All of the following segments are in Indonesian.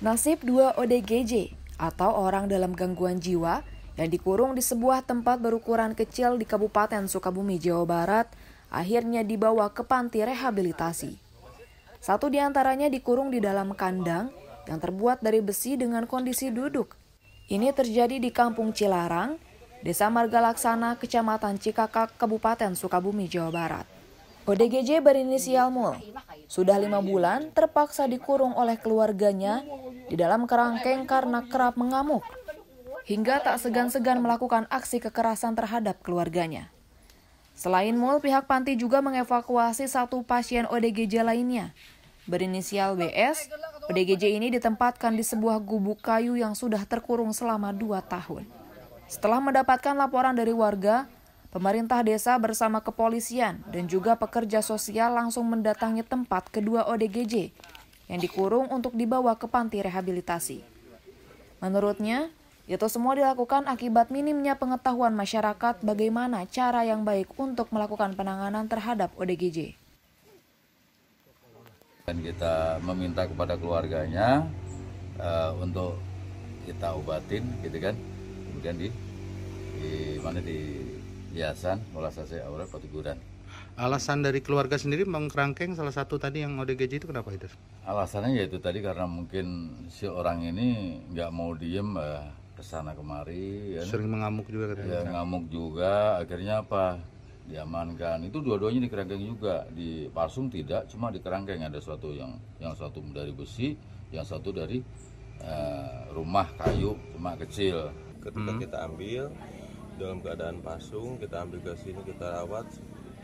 Nasib dua ODGJ atau orang dalam gangguan jiwa yang dikurung di sebuah tempat berukuran kecil di Kabupaten Sukabumi, Jawa Barat, akhirnya dibawa ke panti rehabilitasi. Satu di antaranya dikurung di dalam kandang yang terbuat dari besi dengan kondisi duduk. Ini terjadi di Kampung Cilarang, Desa Margalaksana, Kecamatan Cikakak, Kabupaten Sukabumi, Jawa Barat. ODGJ berinisial Mul sudah lima bulan terpaksa dikurung oleh keluarganya di dalam kerangkeng karena kerap mengamuk. Hingga tak segan-segan melakukan aksi kekerasan terhadap keluarganya. Selain Mul, pihak panti juga mengevakuasi satu pasien ODGJ lainnya. Berinisial WS, ODGJ ini ditempatkan di sebuah gubuk kayu yang sudah terkurung selama dua tahun. Setelah mendapatkan laporan dari warga, Pemerintah desa bersama kepolisian dan juga pekerja sosial langsung mendatangi tempat kedua ODGJ yang dikurung untuk dibawa ke panti rehabilitasi. Menurutnya, itu semua dilakukan akibat minimnya pengetahuan masyarakat bagaimana cara yang baik untuk melakukan penanganan terhadap ODGJ. Dan kita meminta kepada keluarganya uh, untuk kita obatin, gitu kan? Kemudian di, di mana di hiasan, Aura aurat, patiguran. Alasan dari keluarga sendiri mengkerangkeng salah satu tadi yang ODGJ itu kenapa ya itu? Alasannya yaitu tadi karena mungkin si orang ini nggak mau diem eh, sana kemari. Ya. Kan? Sering mengamuk juga katanya. Ya, ngamuk juga. Akhirnya apa? diamankan itu dua-duanya di kerangkeng juga di Pasung tidak cuma di kerangkeng ada suatu yang yang satu dari besi yang satu dari uh, rumah kayu rumah kecil ketika hmm. kita ambil dalam keadaan pasung kita ambil ke sini kita rawat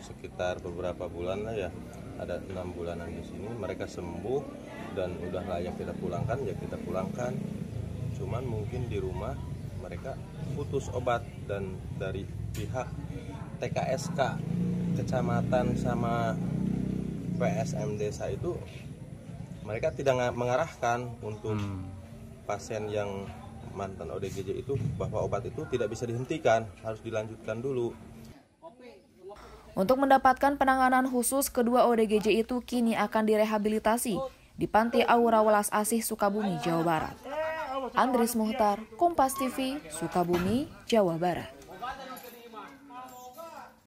sekitar beberapa bulan lah ya ada enam bulanan di sini mereka sembuh dan udah layak kita pulangkan ya kita pulangkan cuman mungkin di rumah mereka putus obat dan dari pihak TKSK kecamatan sama PSM desa itu mereka tidak mengarahkan untuk hmm. pasien yang mantan ODGJ itu bahwa obat itu tidak bisa dihentikan, harus dilanjutkan dulu. Untuk mendapatkan penanganan khusus, kedua ODGJ itu kini akan direhabilitasi di Panti Aura Welas Asih, Sukabumi, Jawa Barat. Andris Muhtar, Kompas TV, Sukabumi, Jawa Barat.